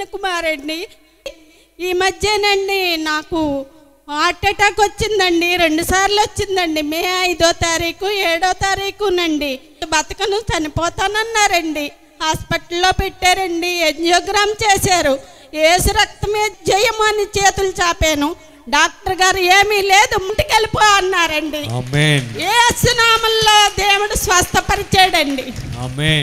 కిరణ్ కుమారెడ్డి ఈ మధ్యనండి నాకు heart attack వచ్చిందండి రెండు సార్లు వచ్చిందండి మే ఐదో తారీఖు ఏడో తారీఖునండి బతకను చనిపోతానన్నారండి హాస్పిటల్లో పెట్టారండి ఎంజియోగ్రామ్ చేశారు ఏసు రక్తమే జయము అని చేతులు చాపాను డాక్టర్ గారు ఏమీ లేదు వెళ్ళిపో అన్నారండి ఏసునామల్లో దేవుడు స్వస్థపరిచాడండి